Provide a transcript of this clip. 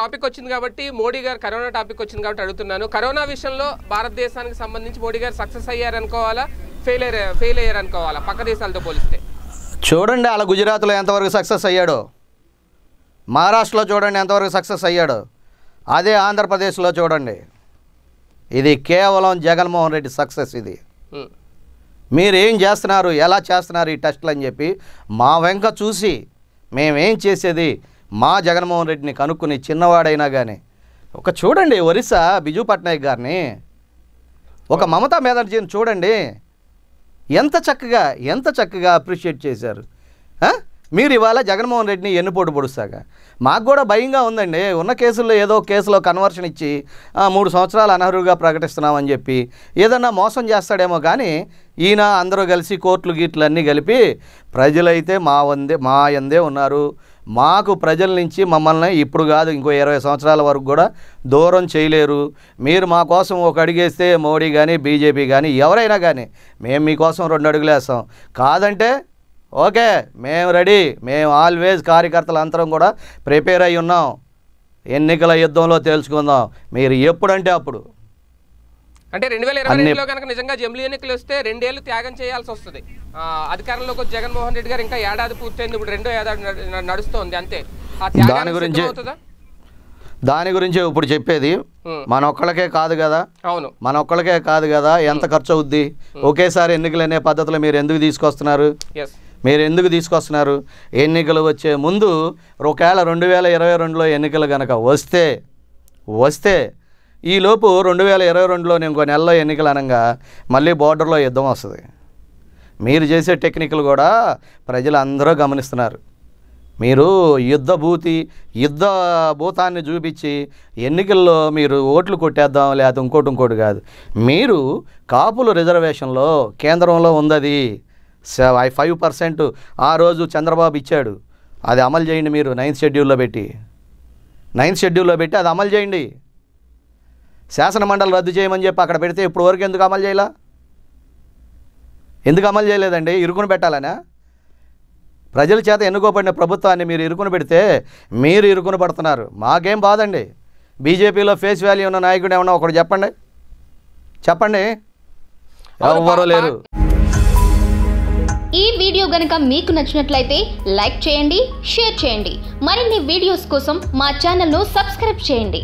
topic వచ్చింది కాబట్టి మోడీ గారు కరోనా టాపిక్ వచ్చింది కాబట్టి అడుగుతున్నాను కరోనా విషయంలో భారతదేశానికి సంబంధించి మోడీ గారు సక్సెస్ అయ్యారనుకోవాలా ఫెయిల్ అయ్యారు ఫెయిల్ అయ్యారనుకోవాలా పక్క దేశాలతో పోలిస్తే చూడండి అలా గుజరాత్లో ఎంతవరకు సక్సెస్ అయ్యాడో మహారాష్ట్రలో చూడండి ఎంతవరకు సక్సెస్ అయ్యాడు అదే ఆంధ్రప్రదేశ్లో చూడండి ఇది కేవలం జగన్మోహన్ రెడ్డి సక్సెస్ ఇది మీరేం చేస్తున్నారు ఎలా చేస్తున్నారు ఈ టెస్ట్లు అని చెప్పి మా వెంక చూసి మేమేం చేసేది మా జగన్మోహన్ రెడ్డిని కనుక్కుని చిన్నవాడైనా కానీ ఒక చూడండి ఒరిస్సా బిజు పట్నాయక్ గారిని ఒక మమతా బెనర్జీని చూడండి ఎంత చక్కగా ఎంత చక్కగా అప్రిషియేట్ చేశారు మీరు ఇవాళ జగన్మోహన్ రెడ్డిని ఎన్నుపోటు పొడుస్తాక మాకు కూడా భయంగా ఉందండి ఉన్న కేసుల్లో ఏదో కేసులో కన్వర్షన్ ఇచ్చి మూడు సంవత్సరాలు అనర్హులుగా ప్రకటిస్తున్నామని చెప్పి ఏదన్నా మోసం చేస్తాడేమో కానీ ఈయన అందరూ కలిసి కోర్టులు గీట్లు అన్నీ కలిపి ప్రజలైతే మా వందే మా ఎందే ఉన్నారు మాకు ప్రజల నుంచి మమ్మల్ని ఇప్పుడు కాదు ఇంకో ఇరవై సంవత్సరాల వరకు కూడా దూరం చేయలేరు మీరు మా కోసం ఒక అడిగేస్తే మోడీ కానీ బీజేపీ కానీ ఎవరైనా కానీ మేము మీకోసం రెండు అడుగులేస్తాం కాదంటే ఓకే మేము రెడీ మేము ఆల్వేజ్ కార్యకర్తలు అందరం కూడా ప్రిపేర్ అయి ఉన్నాం ఎన్నికల యుద్ధంలో తేల్చుకుందాం మీరు ఎప్పుడంటే అప్పుడు అంటే రెండు వేల ఇరవై రెండులో కనుక నిజంగా జమిలీ ఎన్నికలు వస్తే రెండేళ్లు త్యాగం చేయాల్సి వస్తుంది అధికారంలోకి వచ్చి జగన్మోహన్ రెడ్డి గారు ఇంకా ఏడాది పూర్తయింది ఇప్పుడు రెండో ఏడాది నడుస్తోంది అంతే దాని గురించి దాని గురించి ఇప్పుడు చెప్పేది మన ఒక్కళ్ళకే కాదు కదా అవును మన ఒక్కళ్ళకే కాదు కదా ఎంత ఖర్చు అవుద్ది ఒకేసారి ఎన్నికలు అనే పద్ధతిలో మీరు ఎందుకు తీసుకొస్తున్నారు మీరు ఎందుకు తీసుకొస్తున్నారు ఎన్నికలు వచ్చే ముందు ఒకవేళ రెండు వేల ఇరవై రెండులో ఎన్నికలు కనుక వస్తే వస్తే ఈలోపు రెండు వేల ఇరవై రెండులో నేను కొన్ని నెలలో ఎన్నికలు అనగా మళ్ళీ బోర్డర్లో యుద్ధం వస్తుంది మీరు చేసే టెక్నిక్లు కూడా ప్రజలు అందరూ గమనిస్తున్నారు మీరు యుద్ధ భూతి యుద్ధ భూతాన్ని చూపించి ఎన్నికల్లో మీరు ఓట్లు కొట్టేద్దాం లేదా ఇంకోటి ఇంకోటి కాదు మీరు కాపుల రిజర్వేషన్లో కేంద్రంలో ఉందది ఫైవ్ పర్సెంట్ ఆ రోజు చంద్రబాబు ఇచ్చాడు అది అమలు చేయండి మీరు నైన్త్ షెడ్యూల్లో పెట్టి నైన్త్ షెడ్యూల్లో పెట్టి అది అమలు చేయండి శాసనమండలి రద్దు చేయమని చెప్పి అక్కడ పెడితే ఇప్పుడు వరకు ఎందుకు అమలు చేయాల ఎందుకు అమలు చేయలేదండి ఇరుకును పెట్టాలనా ప్రజల చేత ఎన్నుకోబడిన ప్రభుత్వాన్ని మీరు ఇరుకును పెడితే మీరు ఇరుకును పడుతున్నారు మాకేం బాదండి బీజేపీలో ఫేస్ వాల్యూ ఉన్న నాయకుడు ఏమన్నా ఒకటి చెప్పండి చెప్పండి ఎవరో లేరు ఈ వీడియో గనక మీకు నచ్చినట్లయితే లైక్ చేయండి షేర్ చేయండి మరిన్ని వీడియోస్ కోసం మా ఛానల్ను సబ్స్క్రైబ్ చేయండి